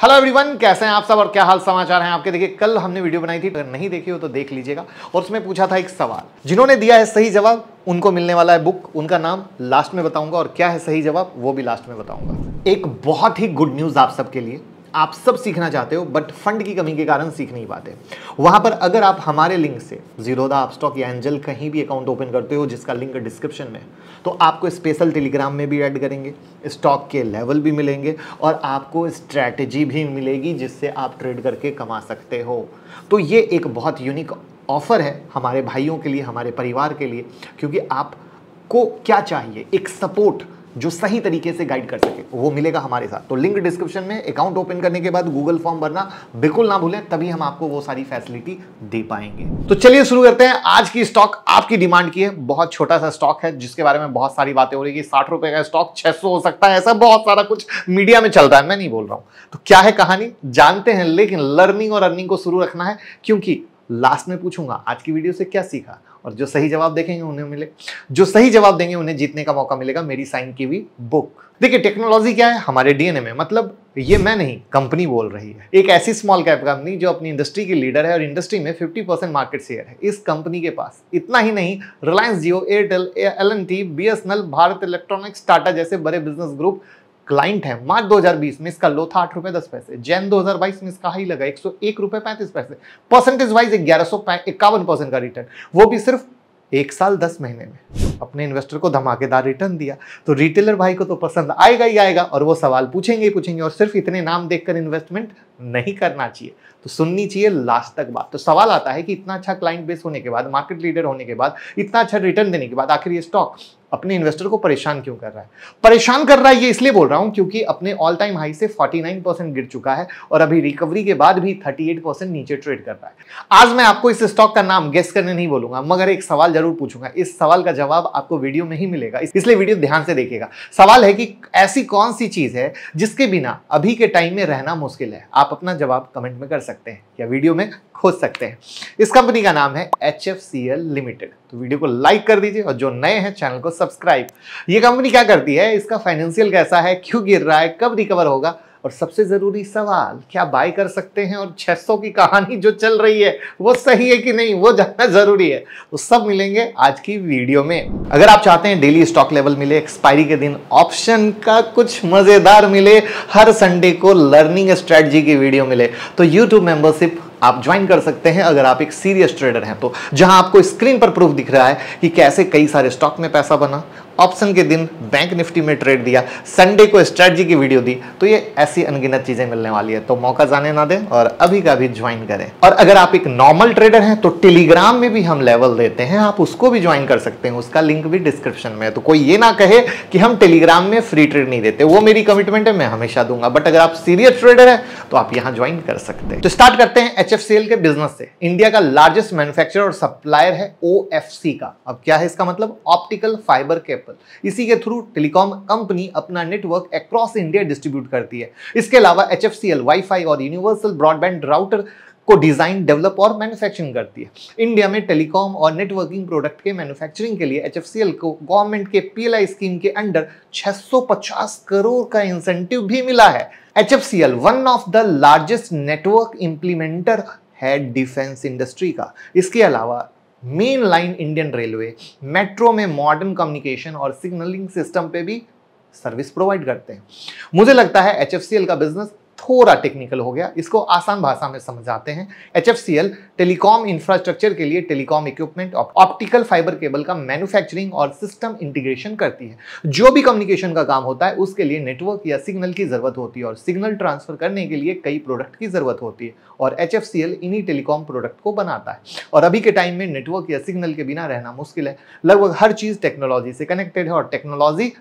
hello everyone कैसे हैं आप सब और क्या हाल समाचार हैं आपके देखिए कल हमने वीडियो बनाई थी अगर नहीं देखी हो तो देख लीजिएगा और उसमें पूछा था एक सवाल जिन्होंने दिया है सही जवाब उनको मिलने वाला है बुक उनका नाम लास्ट में बताऊंगा और क्या है सही जवाब वो भी लास्ट में बताऊंगा एक बहुत ही गुड न्यूज आप सबके लिए आप सब सीखना चाहते हो बट फंड की कमी के कारण सीख नहीं पाते वहां पर अगर आप हमारे लिंक से जीरोदा अपस्टॉक या एंजल कहीं भी अकाउंट ओपन करते हो जिसका लिंक डिस्क्रिप्शन में तो आपको स्पेशल टेलीग्राम में भी ऐड करेंगे स्टॉक के लेवल भी मिलेंगे और आपको स्ट्रैटेजी भी मिलेगी जिससे आप ट्रेड करके कमा सकते हो तो ये एक बहुत यूनिक ऑफ़र है हमारे भाइयों के लिए हमारे परिवार के लिए क्योंकि आपको क्या चाहिए एक सपोर्ट जो सही तरीके से गाइड कर सके वो मिलेगा हमारे साथ तो लिंक डिस्क्रिप्शन में अकाउंट ओपन करने के बाद गूगल फॉर्म भरना बिल्कुल ना भूलें तभी हम आपको वो सारी फैसिलिटी दे पाएंगे तो चलिए शुरू करते हैं आज की स्टॉक आपकी डिमांड की है बहुत छोटा सा स्टॉक है जिसके बारे में बहुत सारी बातें हो रही है साठ रुपए का स्टॉक छह हो सकता है ऐसा बहुत सारा कुछ मीडिया में चलता है मैं नहीं बोल रहा हूं तो क्या है कहानी जानते हैं लेकिन लर्निंग और अर्निंग को शुरू रखना है क्योंकि लास्ट में पूछूंगा आज की वीडियो से क्या सीखा और जो सही जवाब देखेंगे उन्हें मिले जो सही जवाब देंगे उन्हें जीतने का मौका मिलेगा मेरी साइन की भी बुक देखिए टेक्नोलॉजी क्या है हमारे डीएनए में मतलब ये मैं नहीं कंपनी बोल रही है एक ऐसी स्मॉल कैप कंपनी जो अपनी इंडस्ट्री की लीडर है और इंडस्ट्री में 50 परसेंट मार्केट शेयर है इस कंपनी के पास इतना ही नहीं Reliance Jio Airtel L N T B Bharat Electronics Tata जैसे बड़े बिजनेस ग्रुप क्लाइंट है मार्च 2020 में इसका लो था आठ रुपए दस पैसे जैन 2022 में इसका हाई लगा एक सौ एक रुपए पैंतीस पैसे परसेंटेज वाइज ग्यारह सौ इक्यावन परसेंट का रिटर्न वो भी सिर्फ एक साल दस महीने में अपने इन्वेस्टर को धमाकेदार रिटर्न दिया तो रिटेलर भाई को तो पसंद आएगा ही आएगा और वो सवाल पूछेंगे पूछेंगे और सिर्फ इतने नाम देखकर इन्वेस्टमेंट नहीं करना चाहिए तो सुननी चाहिए लास्ट तक बात तो सवाल आता है कि इतना अच्छा क्लाइंट बेस होने के बाद मार्केट लीडर होने के बाद इतना अच्छा रिटर्न देने के बाद आखिर ये स्टॉक अपने इन्वेस्टर को परेशान क्यों कर रहा है परेशान कर रहा है ये इसलिए बोल रहा हूं क्योंकि अपने ऑल टाइम हाई से 49 परसेंट गिर चुका है और अभी रिकवरी के बाद भी 38 परसेंट नीचे ट्रेड कर रहा है आज मैं आपको इस स्टॉक का नाम गेस्ट करने नहीं बोलूंगा मगर एक सवाल जरूर पूछूंगा इस सवाल का जवाब आपको वीडियो में ही मिलेगा इसलिए वीडियो ध्यान से देखेगा सवाल है कि ऐसी कौन सी चीज है जिसके बिना अभी के टाइम में रहना मुश्किल है आप आप अपना जवाब कमेंट में कर सकते हैं या वीडियो में खोज सकते हैं इस कंपनी का नाम है H F C L limited तो वीडियो को लाइक कर दीजिए और जो नए हैं चैनल को सब्सक्राइब ये कंपनी क्या करती है इसका फाइनेंशियल कैसा है क्यों गिर रहा है कब रिकवर होगा और सबसे ज़रूरी सवाल क्या बाय कर सकते हैं और 600 की कहानी जो चल रही है वो सही है कि नहीं वो जानना ज़रूरी है वो तो सब मिलेंगे आज की वीडियो में अगर आप चाहते हैं डेली स्टॉक लेवल मिले एक्सपायरी के दिन ऑप्शन का कुछ मज़ेदार मिले हर संडे को लर्निंग स्ट्रेटजी की वीडियो मिले तो यूट्यूब मेंबरशिप आप ज्वाइन कर सकते हैं अगर आप एक सीरियस ट्रेडर हैं तो जहां आपको स्क्रीन पर प्रूफ दिख रहा है कि कैसे कई सारे स्टॉक में पैसा बना ऑप्शन के दिन बैंक निफ्टी में ट्रेड दिया संडे को स्ट्रेटजी की वीडियो दी तो ये ऐसी अनगिनत चीजें मिलने वाली है तो मौका जाने ना दें और अभी का भी ज्वाइन करें और अगर आप एक नॉर्मल ट्रेडर हैं तो टेलीग्राम में भी हम लेवल देते हैं आप उसको भी ज्वाइन कर सकते हैं उसका लिंक भी डिस्क्रिप्शन में है तो कोई ये ना कहे कि हम टेलीग्राम में फ्री ट्रेड नहीं देते वो मेरी कमिटमेंट है मैं हमेशा दूंगा बट अगर आप सीरियस ट्रेडर है तो आप यहां ज्वाइन कर सकते हैं तो स्टार्ट करते हैं एच के बिजनेस से इंडिया का लार्जेस्ट मैन्युफैक्चरर और सप्लायर है ओ का अब क्या है इसका मतलब ऑप्टिकल फाइबर के एप्पल इसी के थ्रू टेलीकॉम कंपनी अपना नेटवर्क अक्रॉस इंडिया डिस्ट्रीब्यूट करती है इसके अलावा एच वाईफाई और यूनिवर्सल ब्रॉडबैंड राउटर को डिज़ाइन डेवलप और मैन्युफैक्चरिंग करती है इंडिया में टेलीकॉम और नेटवर्किंग प्रोडक्ट के मैन्युफैक्चरिंग के लिए एचएफसीएल को गवर्नमेंट के पीएलआई स्कीम के अंडर 650 करोड़ का इंसेंटिव भी मिला है HFCL one of the largest network implementer है डिफेंस इंडस्ट्री का इसके अलावा main line Indian railway metro में मॉडर्न कम्युनिकेशन और सिग्नलिंग सिस्टम पे भी सर्विस प्रोवाइड करते हैं मुझे लगता है एच का बिजनेस थोड़ा टेक्निकल हो गया इसको आसान भाषा में समझाते हैं H F C L telecom infrastructure के लिए telecom equipment optical fibre cable का मैन्युफैक्चरिंग और सिस्टम इंटीग्रेशन करती है जो भी कम्युनिकेशन का काम होता है उसके लिए नेटवर्क या सिग्नल की जरूरत होती है और सिग्नल ट्रांसफर करने के लिए कई प्रोडक्ट की जरूरत होती है और एच एफ सी एल इन्हीं टेलीकॉम प्रोडक्ट को बनाता है और अभी के टाइम में नेटवर्क या सिग्नल के बिना रहना मुश्किल है लगभग हर चीज़ टेक्नोलॉजी से कनेक्टेड है और टेक्नोलॉजी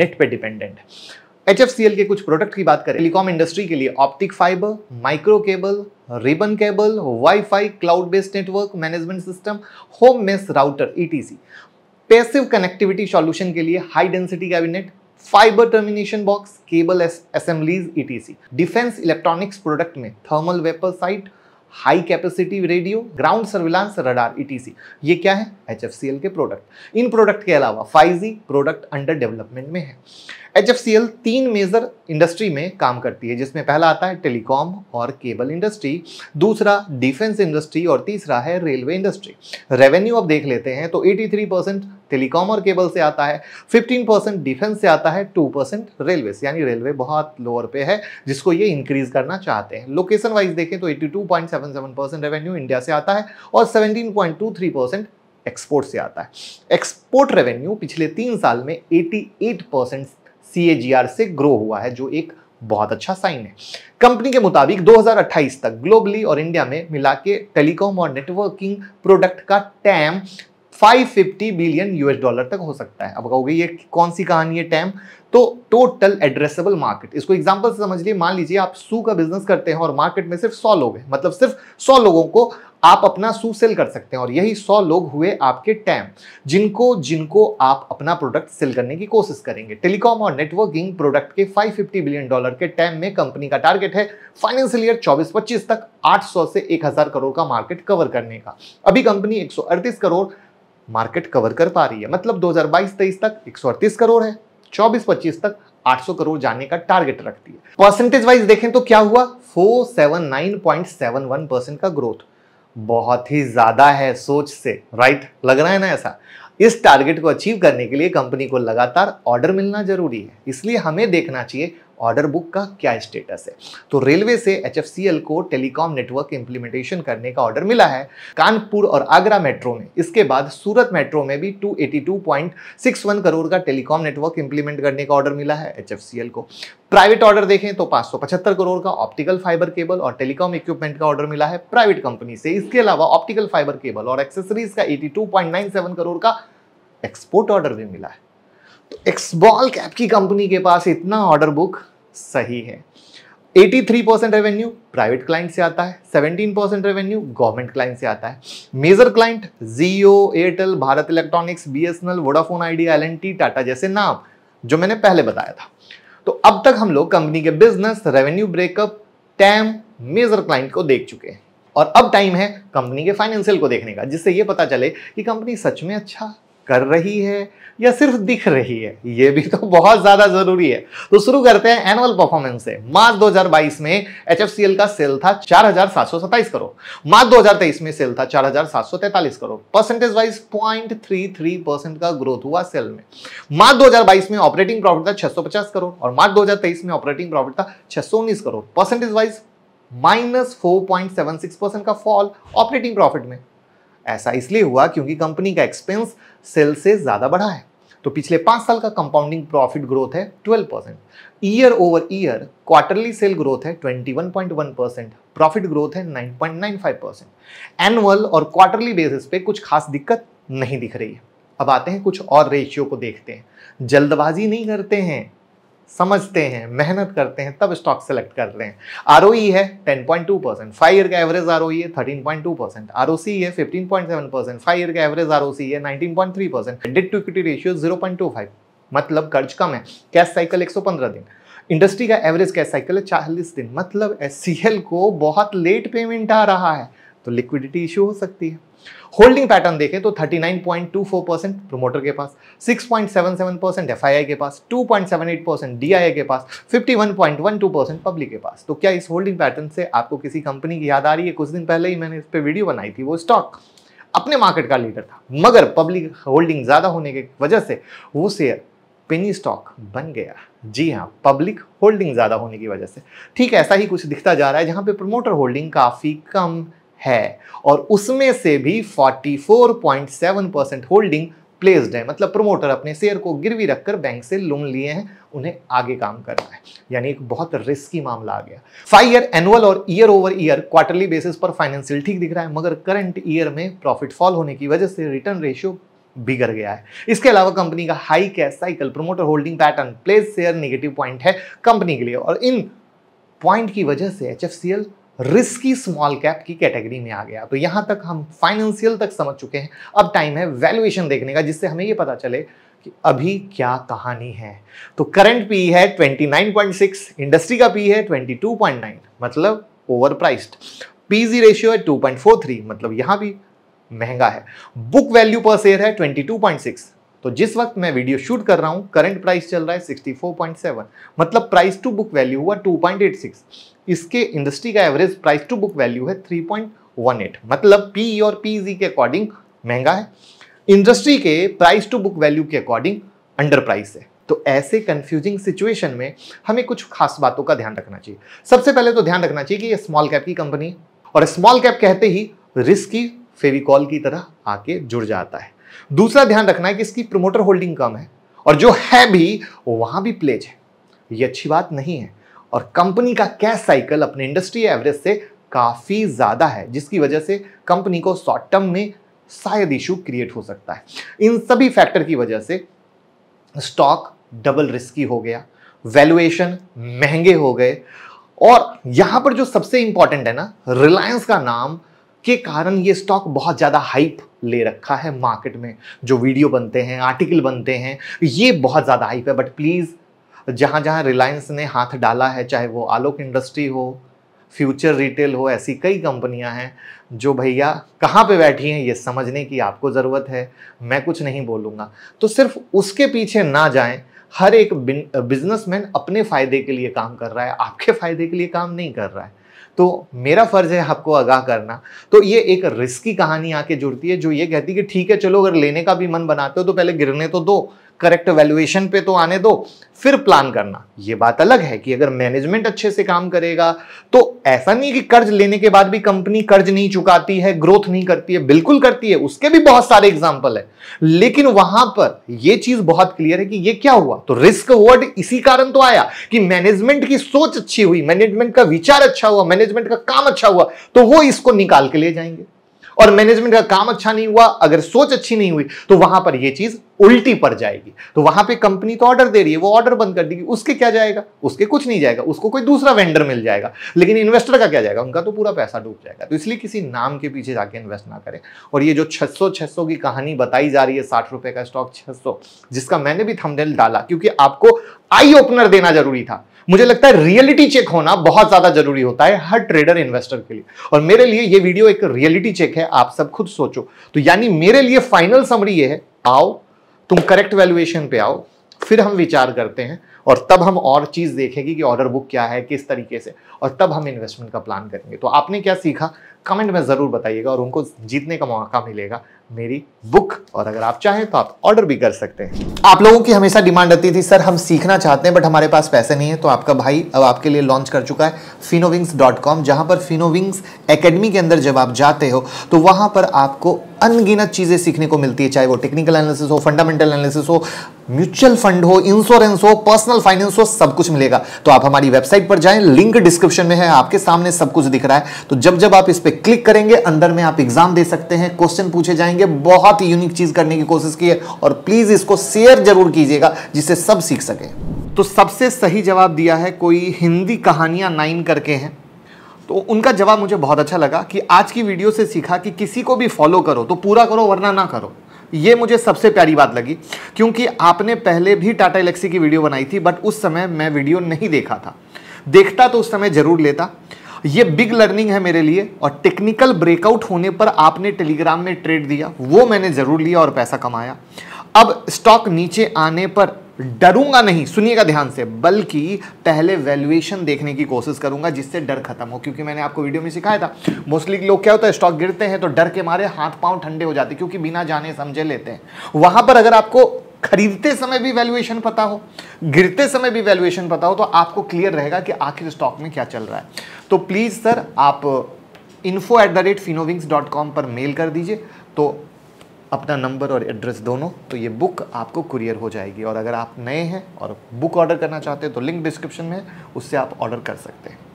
नेट पे डिपेंडेंट है एच के कुछ प्रोडक्ट की बात करें टेलीकॉम इंडस्ट्री के लिए optic fibre micro cable ribbon cable wifi cloud based network management system home mesh router etc passive connectivity solution के लिए high density cabinet fibre termination box cable assemblies etc defence electronics product में thermal weapon sight high capacity radio ground surveillance radar etc e ये क्या है H के product in product के अलावा five product under development में है H तीन मेजर इंडस्ट्री में काम करती है जिसमें पहला आता है टेलीकॉम और केबल इंडस्ट्री दूसरा डिफेंस इंडस्ट्री और तीसरा है रेलवे इंडस्ट्री रेवेन्यू अब देख लेते हैं तो 83 परसेंट टेलीकॉम और केबल से आता है 15 परसेंट डिफेंस से आता है 2 परसेंट रेलवे से यानी रेलवे बहुत लोअर पे है जिसको ये इंक्रीज करना चाहते हैं लोकेशन वाइज देखें तो 82.77 परसेंट रेवेन्यू इंडिया से आता है और 17.23 परसेंट एक्सपोर्ट से आता है एक्सपोर्ट रेवेन्यू पिछले तीन साल में 88 परसेंट से ग्रो हुआ है जो एक बहुत अच्छा साइन है कंपनी के मुताबिक 2028 तक ग्लोबली और इंडिया में मिला के टेलीकॉम और नेटवर्किंग प्रोडक्ट का टैम 550 बिलियन यूएस डॉलर तक हो सकता है अब कहोगे ये कौन सी कहानी है टैम तो टोटल एड्रेसेबल मार्केट इसको एग्जांपल से समझ लीजिए मान लीजिए आप सू का बिजनेस करते हैं और मार्केट में सिर्फ 100 लोग हैं मतलब सिर्फ 100 लोगों को आप अपना सू सेल कर सकते हैं और यही 100 लोग हुए आपके टैम जिनको जिनको आप अपना प्रोडक्ट सेल करने की कोशिश करेंगे टेलीकॉम और नेटवर्किंग प्रोडक्ट के 550 बिलियन डॉलर के टैम में कंपनी का टारगेट है फाइनेंशियल ईयर 24-25 तक 800 से 1000 करोड़ का मार्केट कवर करने का अभी कंपनी 138 करोड़ मार्केट कवर कर पा रही है मतलब 2022-23 तक 138 करोड़ है 24-25 तक 800 करोड़ जाने का टारगेट रखती है परसेंटेज वाइज देखें तो क्या हुआ 479.71 परसेंट का ग्रोथ बहुत ही ज्यादा है सोच से राइट लग रहा है ना ऐसा इस टारगेट को अचीव करने के लिए कंपनी को लगातार ऑर्डर मिलना जरूरी है इसलिए हमें देखना चाहिए ऑर्डर बुक का क्या स्टेटस है तो रेलवे से एच को टेलीकॉम नेटवर्क इंप्लीमेंटेशन करने का ऑर्डर मिला है कानपुर और आगरा मेट्रो में इसके बाद सूरत मेट्रो में भी 282.61 करोड़ का टेलीकॉम नेटवर्क इंप्लीमेंट करने का ऑर्डर मिला है एच को प्राइवेट ऑर्डर देखें तो 575 करोड़ का ऑप्टिकल फाइबर केबल और टेलीकॉम इक्विपमेंट का ऑर्डर मिला है प्राइवेट कंपनी से इसके अलावा ऑप्टिकल फाइबर केबल और एक्सेसरीज का 82.97 करोड़ का एक्सपोर्ट ऑर्डर भी मिला है तो एक्सबॉल कैप की कंपनी के पास इतना ऑर्डर बुक सही है 83 परसेंट रेवेन्यू प्राइवेट क्लाइंट से आता है 17 परसेंट रेवेन्यू गवर्नमेंट क्लाइंट से आता है major client Jio Airtel Bharat electronics B S N L Vodafone Idea L N T Tata जैसे नाम जो मैंने पहले बताया था तो अब तक हम लोग कंपनी के business revenue breakup TAM major client को देख चुके हैं और अब टाइम है कंपनी के फाइनेंशियल को देखने का जिससे यह पता चले कि कंपनी सच में अच्छा कर रही है या सिर्फ दिख रही है ये भी तो बहुत ज़्यादा ज़रूरी है तो शुरू करते हैं एनुअल परफॉर्मेंस से मार्च 2022 में एच का सेल था चार करोड़ मार्च 2023 में सेल था चार crore percentage wise point percent का ग्रोथ हुआ सेल में मार्च 2022 में ऑपरेटिंग प्रॉफिट था 650 करोड़ और मार्च 2023 में ऑपरेटिंग प्रॉफिट था छह करोड़ परसेंटेज वाइज माइनस का फॉल ऑपरेटिंग प्रॉफिट में ऐसा इसलिए हुआ क्योंकि कंपनी का एक्सपेंस सेल से ज़्यादा बढ़ा है तो पिछले पाँच साल का कंपाउंडिंग प्रॉफिट ग्रोथ है 12 percent year over year quarterly sale growth है 21.1 परसेंट प्रॉफिट ग्रोथ है 9.95 परसेंट एनुअल और क्वार्टरली बेसिस पे कुछ खास दिक्कत नहीं दिख रही है अब आते हैं कुछ और रेशियो को देखते हैं जल्दबाजी नहीं करते हैं समझते हैं मेहनत करते हैं तब स्टॉक सेलेक्ट करते हैं आर e है 10.2 परसेंट फाइव ईयर का एवरेज आर e है 13.2 परसेंट आर है 15.7 परसेंट फाइव ईयर का एवरेज आर है 19.3 percent debt to equity ratio 0.25 मतलब कर्ज कम है कैश साइकिल 115 दिन इंडस्ट्री का एवरेज कैश साइकिल है चालीस दिन मतलब एस को बहुत लेट पेमेंट आ रहा है तो लिक्विडिटी इश्यू हो सकती है होल्डिंग पैटर्न देखें तो 39.24 परसेंट प्रोमोटर के पास 6.77 परसेंट एफ के पास 2.78 परसेंट डी के पास 51.12 परसेंट पब्लिक के पास तो क्या इस होल्डिंग पैटर्न से आपको किसी कंपनी की याद आ रही है कुछ दिन पहले ही मैंने इस पर वीडियो बनाई थी वो स्टॉक अपने मार्केट का लीडर था मगर पब्लिक होल्डिंग ज़्यादा होने की वजह से वो शेयर पेनी स्टॉक बन गया जी हाँ पब्लिक होल्डिंग ज़्यादा होने की वजह से ठीक ऐसा ही कुछ दिखता जा रहा है जहां पे प्रमोटर होल्डिंग काफ़ी कम है और उसमें से भी 44.7 परसेंट होल्डिंग प्लेस्ड है मतलब प्रमोटर अपने शेयर को गिरवी रखकर बैंक से लोन लिए हैं उन्हें आगे काम करना है यानी एक बहुत रिस्की मामला आ गया फाइव ईयर एनुअल और year over year quarterly basis पर फाइनेंशियल ठीक दिख रहा है मगर करंट ईयर में प्रॉफिट फॉल होने की वजह से रिटर्न रेशियो बिगड़ गया है इसके अलावा कंपनी का high cash cycle promoter holding pattern place share negative point है कंपनी के लिए और इन पॉइंट की वजह से एच रिस्की स्मॉल कैप की कैटेगरी में आ गया तो यहां तक हम फाइनेंशियल तक समझ चुके हैं अब टाइम है वैल्यूएशन देखने का जिससे हमें ये पता चले कि अभी क्या कहानी है तो करंट पी है 29.6 इंडस्ट्री का पी है 22.9 मतलब ओवर प्राइस्ड पीजी रेशियो है 2.43 मतलब यहां भी महंगा है बुक वैल्यू पर शेयर है 22.6 तो जिस वक्त मैं वीडियो शूट कर रहा हूँ करंट प्राइस चल रहा है 64.7 मतलब प्राइस टू बुक वैल्यू हुआ 2.86 इसके इंडस्ट्री का average price to book value है 3.18 मतलब पी और पी के अकॉर्डिंग महंगा है इंडस्ट्री के प्राइस टू बुक वैल्यू के अकॉर्डिंग अंडर प्राइस है तो ऐसे कंफ्यूजिंग सिचुएशन में हमें कुछ खास बातों का ध्यान रखना चाहिए सबसे पहले तो ध्यान रखना चाहिए कि यह स्मॉल कैप की कंपनी और स्मॉल कैप कहते ही रिस्क की फेविकॉल की तरह आके जुड़ जाता है दूसरा ध्यान रखना है कि इसकी प्रमोटर होल्डिंग कम है और जो है भी वहां भी प्लेज है ये अच्छी बात नहीं है और कंपनी का कैश साइकिल अपने इंडस्ट्री एवरेज से काफ़ी ज़्यादा है जिसकी वजह से कंपनी को शॉर्ट टर्म में शायद इशू क्रिएट हो सकता है इन सभी फैक्टर की वजह से स्टॉक डबल रिस्की हो गया वैल्यूएशन महंगे हो गए और यहां पर जो सबसे इंपॉर्टेंट है ना रिलायंस का नाम के कारण ये स्टॉक बहुत ज़्यादा हाइप ले रखा है मार्केट में जो वीडियो बनते हैं आर्टिकल बनते हैं ये बहुत ज़्यादा हाइप है बट प्लीज़ जहाँ जहाँ रिलायंस ने हाथ डाला है चाहे वो आलोक इंडस्ट्री हो फ्यूचर रिटेल हो ऐसी कई कंपनियां हैं जो भैया कहाँ पे बैठी हैं ये समझने की आपको ज़रूरत है मैं कुछ नहीं बोलूँगा तो सिर्फ उसके पीछे ना जाएं हर एक बिजनेसमैन अपने फ़ायदे के लिए काम कर रहा है आपके फ़ायदे के लिए काम नहीं कर रहा है तो मेरा फ़र्ज़ है आपको आगाह करना तो ये एक रिस्की कहानी आके जुड़ती है जो ये कहती है कि ठीक है चलो अगर लेने का भी मन बनाते हो तो पहले गिरने तो दो करेक्ट वैल्यूएशन पे तो आने दो फिर प्लान करना ये बात अलग है कि अगर मैनेजमेंट अच्छे से काम करेगा तो ऐसा नहीं कि कर्ज लेने के बाद भी कंपनी कर्ज नहीं चुकाती है ग्रोथ नहीं करती है बिल्कुल करती है उसके भी बहुत सारे एग्जाम्पल है लेकिन वहां पर यह चीज बहुत क्लियर है कि यह क्या हुआ तो रिस्क वर्ड इसी कारण तो आया कि मैनेजमेंट की सोच अच्छी हुई मैनेजमेंट का विचार अच्छा हुआ मैनेजमेंट का काम अच्छा हुआ तो वो इसको निकाल के ले जाएंगे और मैनेजमेंट का काम अच्छा नहीं हुआ अगर सोच अच्छी नहीं हुई तो वहां पर यह चीज उल्टी पड़ जाएगी तो वहां पे कंपनी तो ऑर्डर दे रही है वो ऑर्डर बंद कर देगी उसके क्या जाएगा उसके कुछ नहीं जाएगा उसको कोई दूसरा वेंडर मिल जाएगा लेकिन इन्वेस्टर का क्या जाएगा उनका तो पूरा पैसा डूब जाएगा तो इसलिए किसी नाम के पीछे जाके इन्वेस्ट ना करें और ये जो 600 600 की कहानी बताई जा रही है साठ रुपए का स्टॉक 600 जिसका मैंने भी थंबनेल डाला क्योंकि आपको आई ओपनर देना जरूरी था मुझे लगता है रियलिटी चेक होना बहुत ज्यादा जरूरी होता है हर ट्रेडर इन्वेस्टर के लिए और मेरे लिए ये वीडियो एक रियलिटी चेक है आप सब खुद सोचो तो यानी मेरे लिए फाइनल समरी ये है आओ तुम करेक्ट वैल्यूएशन पे आओ फिर हम विचार करते हैं और तब हम और चीज़ देखेंगे कि ऑर्डर बुक क्या है किस तरीके से और तब हम इन्वेस्टमेंट का प्लान करेंगे तो आपने क्या सीखा कमेंट में ज़रूर बताइएगा और उनको जीतने का मौका मिलेगा मेरी बुक और अगर आप चाहें तो आप ऑर्डर भी कर सकते हैं आप लोगों की हमेशा डिमांड रहती थी सर हम सीखना चाहते हैं बट हमारे पास पैसे नहीं है तो आपका भाई अब आपके लिए लॉन्च कर चुका है फिनोविंग्स डॉट कॉम जहां पर फिनोविंग्स एकेडमी के अंदर जब आप जाते हो तो वहां पर आपको अनगिनत चीज़ें सीखने को मिलती है चाहे वो टेक्निकल एनालिसिस हो फंडामेंटल एनालिसिस हो म्यूचुअल फंड हो इंश्योरेंस हो पर्सनल फाइनेंस हो सब कुछ मिलेगा तो आप हमारी वेबसाइट पर जाएं लिंक डिस्क्रिप्शन में है आपके सामने सब कुछ दिख रहा है तो जब जब आप इस पर क्लिक करेंगे अंदर में आप एग्जाम दे सकते हैं क्वेश्चन पूछे जाएंगे जाएंगे बहुत ही यूनिक चीज़ करने की कोशिश की है और प्लीज़ इसको शेयर जरूर कीजिएगा जिससे सब सीख सके तो सबसे सही जवाब दिया है कोई हिंदी कहानियां नाइन करके हैं तो उनका जवाब मुझे बहुत अच्छा लगा कि आज की वीडियो से सीखा कि किसी को भी फॉलो करो तो पूरा करो वरना ना करो ये मुझे सबसे प्यारी बात लगी क्योंकि आपने पहले भी टाटा एलेक्सी की वीडियो बनाई थी बट उस समय मैं वीडियो नहीं देखा था देखता तो उस समय ज़रूर लेता ये बिग लर्निंग है मेरे लिए और टेक्निकल ब्रेकआउट होने पर आपने टेलीग्राम में ट्रेड दिया वो मैंने ज़रूर लिया और पैसा कमाया अब स्टॉक नीचे आने पर डरूंगा नहीं सुनिएगा ध्यान से बल्कि पहले वैल्यूएशन देखने की कोशिश करूंगा जिससे डर खत्म हो क्योंकि मैंने आपको वीडियो में सिखाया था मोस्टली लोग क्या होता है स्टॉक गिरते हैं तो डर के मारे हाथ पांव ठंडे हो जाते हैं क्योंकि बिना जाने समझे लेते हैं वहां पर अगर आपको खरीदते समय भी वैल्यूएशन पता हो गिरते समय भी वैल्यूएशन पता हो तो आपको क्लियर रहेगा कि आखिर स्टॉक में क्या चल रहा है तो प्लीज़ सर आप info at the rate Finowings dot com पर मेल कर दीजिए तो अपना नंबर और एड्रेस दोनों तो ये बुक आपको कुरियर हो जाएगी और अगर आप नए हैं और बुक ऑर्डर करना चाहते हैं तो लिंक डिस्क्रिप्शन में उससे आप ऑर्डर कर सकते हैं